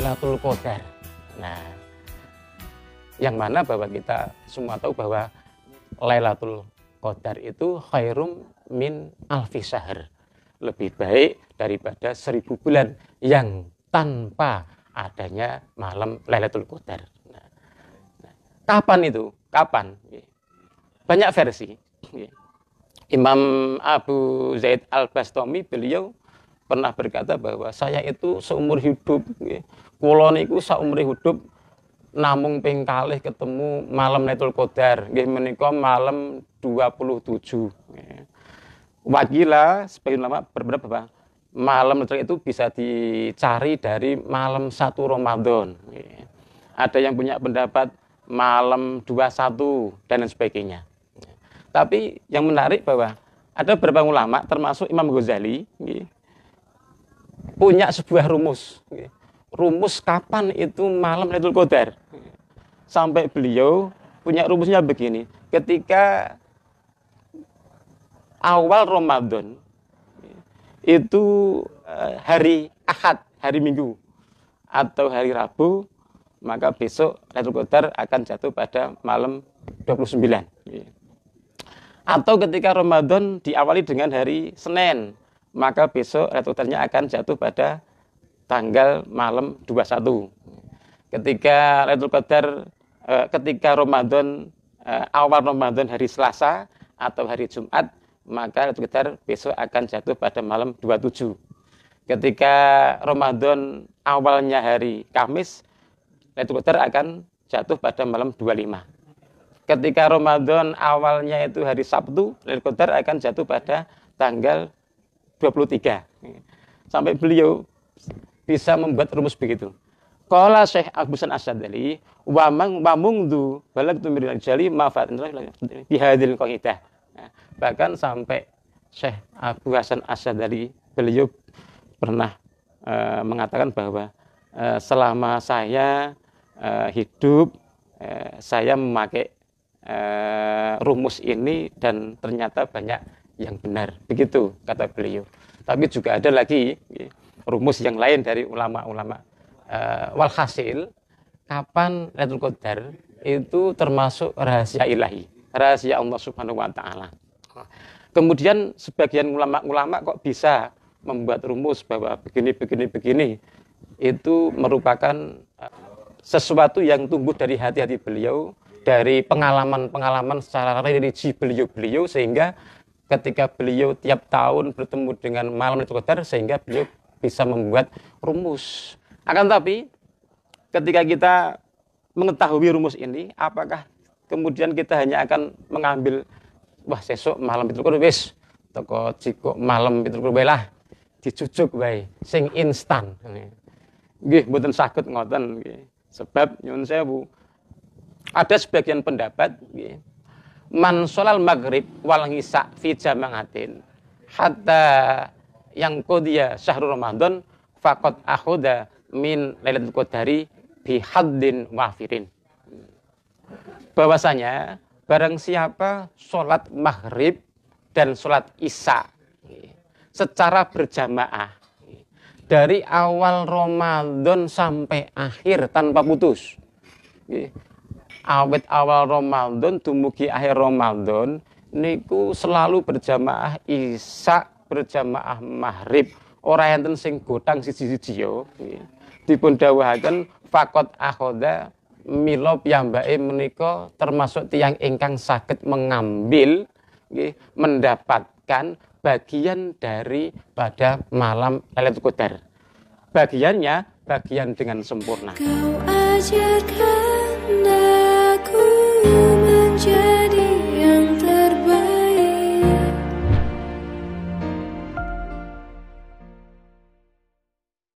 Lailatul Qadar. Nah, yang mana bahwa kita semua tahu bahwa Lailatul Qadar itu khairum min alfi Lebih baik daripada seribu bulan yang tanpa adanya malam Lailatul Qadar. Nah, nah, kapan itu? Kapan? Banyak versi. Imam Abu Zaid Al-Bastami beliau pernah berkata bahwa saya itu seumur hidup kula niku saumure hidup namung ping ketemu malam Lailatul Qadar nggih menika malam 27 Wakila sebagian lama berbeda malam Lailatul itu bisa dicari dari malam satu Ramadan ada yang punya pendapat malam 21 dan lain sebagainya tapi yang menarik bahwa ada beberapa ulama termasuk Imam Ghazali punya sebuah rumus rumus kapan itu malam Lailatul Qadar. Sampai beliau punya rumusnya begini. Ketika awal Ramadan itu eh, hari Ahad, hari Minggu atau hari Rabu, maka besok Lailatul Qadar akan jatuh pada malam 29. Atau ketika Ramadan diawali dengan hari Senin, maka besok Lailatul Qadarnya akan jatuh pada tanggal malam 21. Ketika Lailatul Qadar eh, ketika Ramadan eh, awal Ramadan hari Selasa atau hari Jumat, maka Lailatul Qadar besok akan jatuh pada malam 27. Ketika Ramadan awalnya hari Kamis, Lailatul Qadar akan jatuh pada malam 25. Ketika Ramadan awalnya itu hari Sabtu, Lailatul Qadar akan jatuh pada tanggal 23. Sampai beliau bisa membuat rumus begitu. Qala Syekh Agusan Asadali wa man wa mungdu balagtu min al-jali ma bi hadhil qaidah. Ya, bahkan sampai Syekh Abu Hasan Asadali beliau pernah uh, mengatakan bahwa uh, selama saya uh, hidup uh, saya memakai uh, rumus ini dan ternyata banyak yang benar. Begitu kata beliau. Tapi juga ada lagi ya, rumus yang lain dari ulama-ulama. Uh, eh, walhasil, kapan Lailatul Qadar itu termasuk rahasia ilahi, rahasia Allah Subhanahu wa taala. Kemudian sebagian ulama-ulama kok bisa membuat rumus bahwa begini begini begini itu merupakan eh, sesuatu yang tumbuh dari hati-hati beliau, dari pengalaman-pengalaman secara religi beliau-beliau sehingga ketika beliau tiap tahun bertemu dengan malam itu Qadar sehingga beliau bisa membuat rumus. Akan tapi ketika kita mengetahui rumus ini, apakah kemudian kita hanya akan mengambil wah sesok malam itu kudu toko ciko malam itu kudu lah dicucuk baik sing instan. Nggih mboten sakit ngoten nggih. Sebab nyun sewu ada sebagian pendapat nggih man sholal maghrib wal ngisa fi jamangatin hatta yang kodia syahrul Ramadan fakot akhoda min Lailatul Qadari bihaddin wafirin. Bahwasanya barang siapa sholat maghrib dan sholat isya secara berjamaah dari awal Ramadan sampai akhir tanpa putus. Awet awal Ramadan dumugi akhir Ramadan niku selalu berjamaah isya berjamaah maghrib ora enten sing gotang siji-siji yo dipun dawuhaken fakot akhoda milo piyambake menika termasuk tiang ingkang sakit mengambil mendapatkan bagian dari pada malam alat kuter bagiannya bagian dengan sempurna kau ajarkan